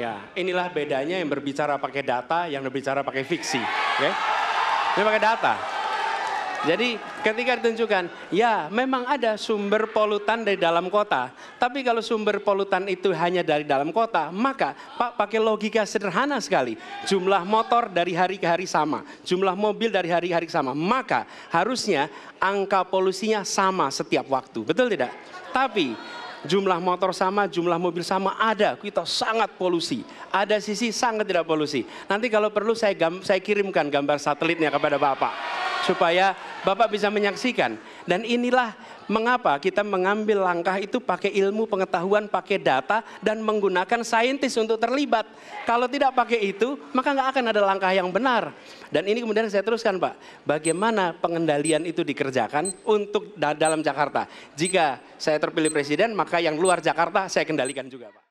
Ya, inilah bedanya yang berbicara pakai data, yang berbicara pakai fiksi. Okay? Ini pakai data. Jadi ketika ditunjukkan, ya memang ada sumber polutan dari dalam kota. Tapi kalau sumber polutan itu hanya dari dalam kota, maka Pak pakai logika sederhana sekali. Jumlah motor dari hari ke hari sama, jumlah mobil dari hari ke hari sama. Maka harusnya angka polusinya sama setiap waktu. Betul tidak? Tapi jumlah motor sama, jumlah mobil sama, ada kita sangat polusi. Ada sisi sangat tidak polusi. Nanti kalau perlu saya, saya kirimkan gambar satelitnya kepada Bapak supaya Bapak bisa menyaksikan. Dan inilah mengapa kita mengambil langkah itu pakai ilmu pengetahuan, pakai data, dan menggunakan saintis untuk terlibat. Kalau tidak pakai itu, maka nggak akan ada langkah yang benar. Dan ini kemudian saya teruskan Pak, bagaimana pengendalian itu dikerjakan untuk dalam Jakarta. Jika saya terpilih presiden, maka yang luar Jakarta saya kendalikan juga Pak.